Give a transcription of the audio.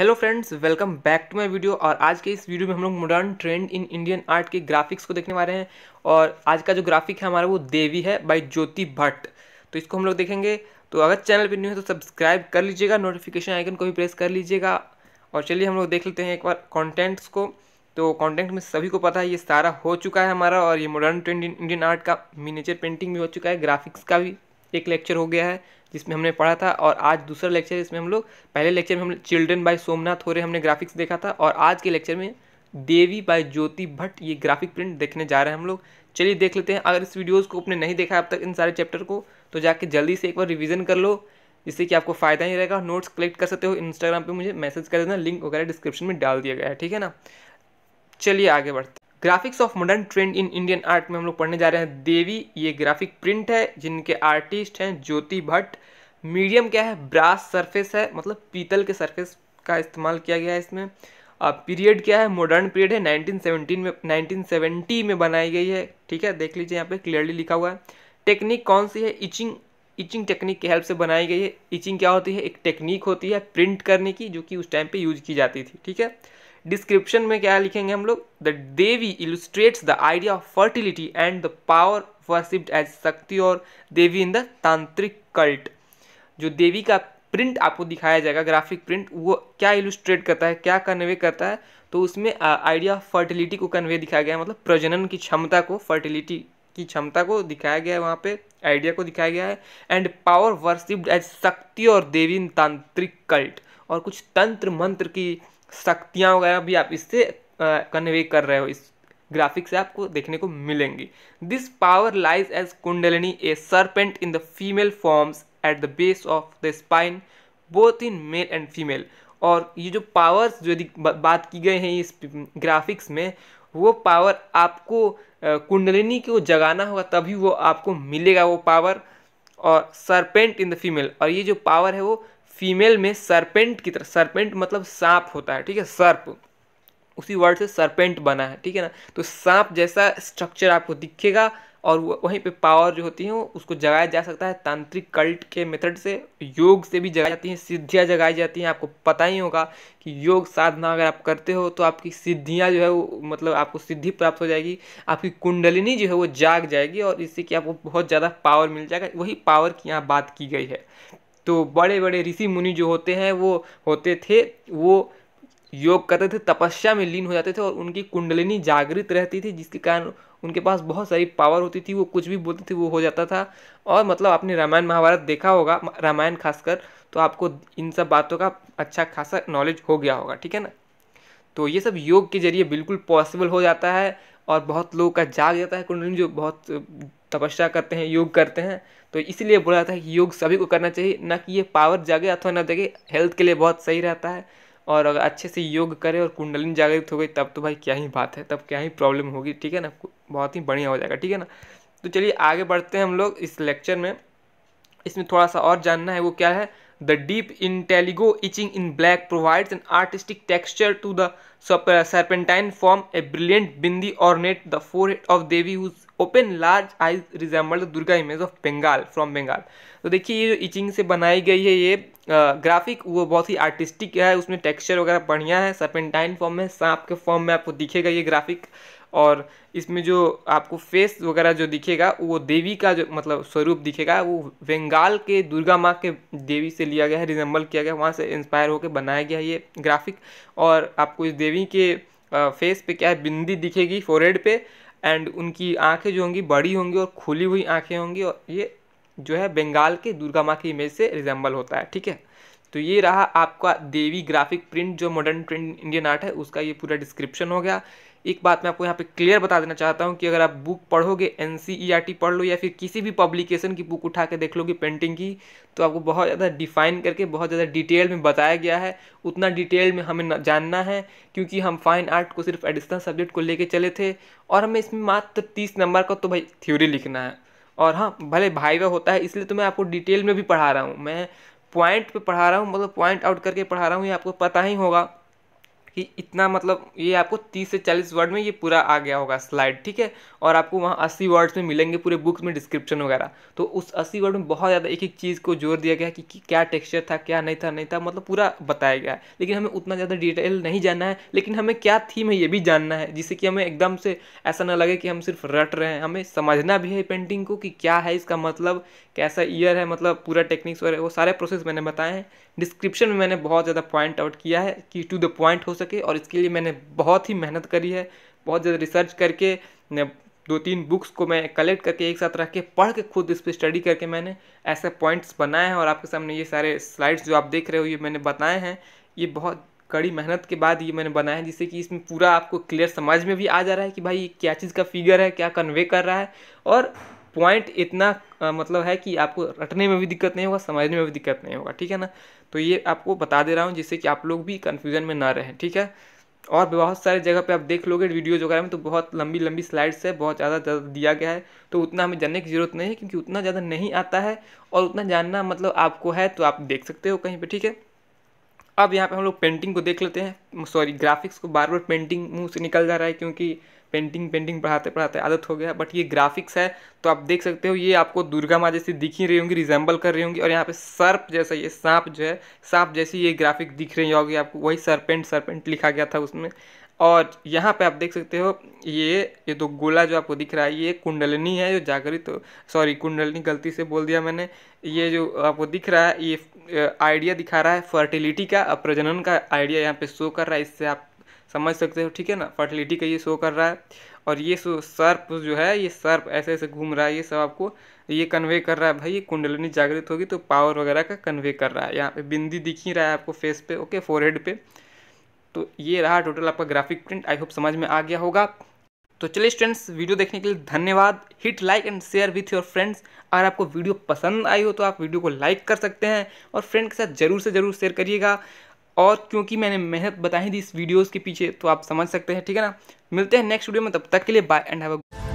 hello friends welcome back to my video और आज के इस वीडियो में हम लोग modern trend in Indian art के ग्राफिक्स को देखने वाले हैं और आज का जो ग्राफिक है हमारा वो देवी है बाय ज्योति भट्ट तो इसको हम लोग देखेंगे तो अगर चैनल पर न्यू है तो सब्सक्राइब कर लीजिएगा नोटिफिकेशन आइकन को भी प्रेस कर लीजिएगा और चलिए हम लोग देख लेते हैं एक बार कॉन्टेंट्स को तो कॉन्टेंट में सभी को पता है ये सारा हो चुका है हमारा और ये modern trend in Indian art का मिनेचर पेंटिंग भी हो चुका है ग्राफिक्स का भी एक लेक्चर हो गया है जिसमें हमने पढ़ा था और आज दूसरा लेक्चर इसमें हम लोग पहले लेक्चर में हम चिल्ड्रेन बाय सोमनाथ रहे हमने ग्राफिक्स देखा था और आज के लेक्चर में देवी बाय ज्योति भट्ट ये ग्राफिक प्रिंट देखने जा रहे हैं हम लोग चलिए देख लेते हैं अगर इस वीडियोज़ को आपने नहीं देखा अब तक इन सारे चैप्टर को तो जाके जल्दी से एक बार रिविज़न कर लो जिससे कि आपको फ़ायदा ही रहेगा नोट्स कलेक्ट कर सकते हो इंस्टाग्राम पे मुझे मैसेज कर देना लिंक वगैरह डिस्क्रिप्शन में डाल दिया गया है ठीक है ना चलिए आगे बढ़ते graphics of modern trend in Indian art में हम लोग पढ़ने जा रहे हैं देवी ये ग्राफिक प्रिंट है जिनके आर्टिस्ट हैं ज्योति भट्ट मीडियम क्या है ब्रास सरफेस है मतलब पीतल के सरफेस का इस्तेमाल किया गया है इसमें अब पीरियड क्या है मॉडर्न पीरियड है 1917 में 1970 में बनाई गई है ठीक है देख लीजिए यहाँ पे क्लियरली लिखा हुआ है टेक्निक कौन सी है इचिंग इचिंग टेक्निक की हेल्प से बनाई गई है इचिंग क्या होती है एक टेक्निक होती है प्रिंट करने की जो कि उस टाइम पे यूज की जाती थी ठीक है डिस्क्रिप्शन में क्या लिखेंगे हम लोग the devi illustrates the idea of fertility and the power worshipped as Shakti और देवी इन द तांत्रिक कल्ट जो देवी का प्रिंट आपको दिखाया जाएगा ग्राफिक प्रिंट वो क्या इलुस्ट्रेट करता है क्या कन्वे करता है तो उसमें आइडिया ऑफ फर्टिलिटी को कन्वे दिखाया गया है मतलब प्रजनन की क्षमता को फर्टिलिटी की क्षमता को दिखाया गया है वहाँ पे आइडिया को दिखाया गया है and power worshipped as Shakti और देवी इन तांत्रिक कल्ट और कुछ तंत्र मंत्र की शक्तियाँ वगैरह भी आप इससे कन्वे कर रहे हो इस ग्राफिक से आपको देखने को मिलेंगी this power lies as kundalini a serpent in the female forms at the base of the spine both in male and female और ये जो पावर्स जो यदि बात की गई हैं इस ग्राफिक्स में वो पावर आपको कुंडलिनी को जगाना होगा तभी वो आपको मिलेगा वो पावर और सरपेंट इन द फीमेल और ये जो पावर है वो फीमेल में सरपेंट की तरह सरपेंट मतलब सांप होता है ठीक है सर्प उसी वर्ड से सरपेंट बना है ठीक है ना तो सांप जैसा स्ट्रक्चर आपको दिखेगा और वहीं पे पावर जो होती है उसको जगाया जा सकता है तांत्रिक कल्ट के मेथड से योग से भी जगाई जाती हैं सिद्धियाँ जगाई जाती हैं आपको पता ही होगा कि योग साधना अगर आप करते हो तो आपकी सिद्धियाँ जो है वो मतलब आपको सिद्धि प्राप्त हो जाएगी आपकी कुंडलिनी जो है वो जाग जाएगी और इससे कि आपको बहुत ज़्यादा पावर मिल जाएगा वही पावर की यहाँ बात की गई है तो बड़े बड़े ऋषि मुनि जो होते हैं वो होते थे वो योग करते थे तपस्या में लीन हो जाते थे और उनकी कुंडलिनी जागृत रहती थी जिसके कारण उनके पास बहुत सारी पावर होती थी वो कुछ भी बोलते थे वो हो जाता था और मतलब आपने रामायण महाभारत देखा होगा रामायण खासकर तो आपको इन सब बातों का अच्छा खासा नॉलेज हो गया होगा ठीक है ना तो ये सब योग के जरिए बिल्कुल पॉसिबल हो जाता है और बहुत लोगों का जाग जाता है कुंडलिनी जो बहुत तपस्या करते हैं योग करते हैं तो इसलिए बोला जाता है कि योग सभी को करना चाहिए ना कि ये पावर जागे अथवा ना जागे हेल्थ के लिए बहुत सही रहता है और अगर अच्छे से योग करे और कुंडलिन जागृत हो गई तब तो भाई क्या ही बात है तब क्या ही प्रॉब्लम होगी ठीक है ना बहुत ही बढ़िया हो जाएगा ठीक है ना तो चलिए आगे बढ़ते हैं हम लोग इस लेक्चर में इसमें थोड़ा सा और जानना है वो क्या है the deep indigo etching in black provides an artistic texture to the serpentine form a brilliant bindi और नेट the fore of devi who open large eyes resembled Durga image of Bengal from Bengal तो देखिए ये जो इचिंग से बनाई गई है ये ग्राफिक uh, वो बहुत ही आर्टिस्टिक है उसमें टेक्सचर वगैरह बढ़िया है सरपेंटाइन फॉर्म में सांप के फॉर्म में आपको दिखेगा ये ग्राफिक और इसमें जो आपको फेस वगैरह जो दिखेगा वो देवी का जो मतलब स्वरूप दिखेगा वो बंगाल के दुर्गा माँ के देवी से लिया गया है रिजम्बल किया गया वहाँ से इंस्पायर होकर बनाया गया ये ग्राफिक और आपको इस देवी के फेस पे क्या है बिंदी दिखेगी फोरेड पे एंड उनकी आंखें जो होंगी बड़ी होंगी और खुली हुई आंखें होंगी और ये जो है बंगाल के दुर्गा माँ की इमेज से रिजेंबल होता है ठीक है तो ये रहा आपका देवी ग्राफिक प्रिंट जो मॉडर्न प्रिंट इंडियन आर्ट है उसका ये पूरा डिस्क्रिप्शन हो गया एक बात मैं आपको यहाँ पे क्लियर बता देना चाहता हूँ कि अगर आप बुक पढ़ोगे एन e पढ़ लो या फिर किसी भी पब्लिकेशन की बुक उठा के देख लोगे पेंटिंग की तो आपको बहुत ज़्यादा डिफाइन करके बहुत ज़्यादा डिटेल में बताया गया है उतना डिटेल में हमें जानना है क्योंकि हम फाइन आर्ट को सिर्फ एडिशनल सब्जेक्ट को लेके चले थे और हमें इसमें मात्र तीस नंबर का तो भाई थ्योरी लिखना है और हाँ भले भाईवा होता है इसलिए तो मैं आपको डिटेल में भी पढ़ा रहा हूँ मैं पॉइंट पे पढ़ा रहा हूँ मतलब पॉइंट आउट करके पढ़ा रहा हूँ ये आपको पता ही होगा कि इतना मतलब ये आपको तीस से चालीस वर्ड में ये पूरा आ गया होगा स्लाइड ठीक है और आपको वहाँ अस्सी वर्ड्स में मिलेंगे पूरे बुक्स में डिस्क्रिप्शन वगैरह तो उस अस्सी वर्ड में बहुत ज़्यादा एक एक चीज़ को जोर दिया गया कि, कि क्या टेक्सचर था क्या नहीं था नहीं था मतलब पूरा बताया गया है लेकिन हमें उतना ज़्यादा डिटेल नहीं जानना है लेकिन हमें क्या थीम है ये भी जानना है जिससे कि हमें एकदम से ऐसा ना लगे कि हम सिर्फ रट रहे हैं हमें समझना भी है पेंटिंग को कि क्या है इसका मतलब कैसा ईयर है मतलब पूरा टेक्निक्स वगैरह वो सारे प्रोसेस मैंने बताए हैं डिस्क्रिप्शन में मैंने बहुत ज़्यादा पॉइंट आउट किया है कि टू द पॉइंट हो सके और इसके लिए मैंने बहुत ही मेहनत करी है बहुत ज़्यादा रिसर्च करके दो तीन बुक्स को मैं कलेक्ट करके एक साथ रख के पढ़ के खुद इस पर स्टडी करके मैंने ऐसे पॉइंट्स बनाए हैं और आपके सामने ये सारे स्लाइड्स जो आप देख रहे हो ये मैंने बताए हैं ये बहुत कड़ी मेहनत के बाद ये मैंने बनाया है जिससे कि इसमें पूरा आपको क्लियर समझ में भी आ जा रहा है कि भाई क्या चीज़ का फिगर है क्या कन्वे कर रहा है और पॉइंट इतना आ, मतलब है कि आपको रटने में भी दिक्कत नहीं होगा समझने में भी दिक्कत नहीं होगा ठीक है ना तो ये आपको बता दे रहा हूँ जिससे कि आप लोग भी कन्फ्यूजन में ना रहें ठीक है और बहुत सारे जगह पे आप देख लोगे वीडियोज वगैरह में तो बहुत लंबी लंबी स्लाइड्स है बहुत ज़्यादा दिया गया है तो उतना हमें जानने की ज़रूरत नहीं है क्योंकि उतना ज़्यादा नहीं आता है और उतना जानना मतलब आपको है तो आप देख सकते हो कहीं पर ठीक है अब यहाँ पे हम लोग पेंटिंग को देख लेते हैं सॉरी ग्राफिक्स को बार बार पेंटिंग मुंह से निकल जा रहा है क्योंकि पेंटिंग पेंटिंग पढ़ाते पढ़ाते आदत हो गया बट ये ग्राफिक्स है तो आप देख सकते हो ये आपको दुर्गा माँ जैसी दिख ही रही होंगी रिजेंबल कर रही होंगी और यहाँ पे सर्प जैसा ये सांप जो है सांप जैसी ये ग्राफिक दिख रही होगी आपको वही सरपेंट सरपेंट लिखा गया था उसमें और यहाँ पे आप देख सकते हो ये ये तो गोला जो आपको दिख रहा है ये कुंडलनी है जो जागृत तो, सॉरी कुंडलनी गलती से बोल दिया मैंने ये जो आपको दिख रहा है ये आइडिया दिखा रहा है फर्टिलिटी का प्रजनन का आइडिया यहाँ पे शो कर रहा है इससे आप समझ सकते हो ठीक है ना फर्टिलिटी का ये शो कर रहा है और ये सो सर्प जो है ये सर्प ऐसे ऐसे घूम रहा है ये सब आपको ये कन्वे कर रहा है भाई ये कुंडलनी जागृत होगी तो पावर वगैरह का कन्वे कर रहा है यहाँ पे बिंदी दिख ही रहा है आपको फेस पे ओके फोरहेड पे तो ये रहा टोटल आपका ग्राफिक प्रिंट आई होप समझ में आ गया होगा तो चलिए स्टूडेंट्स वीडियो देखने के लिए धन्यवाद hit like and share with your friends अगर आपको वीडियो पसंद आई हो तो आप वीडियो को लाइक कर सकते हैं और फ्रेंड के साथ ज़रूर से ज़रूर शेयर करिएगा और क्योंकि मैंने मेहनत बताई थी इस वीडियोज़ के पीछे तो आप समझ सकते हैं ठीक है ना मिलते हैं नेक्स्ट वीडियो में तब तक के लिए बाय एंड हैव अ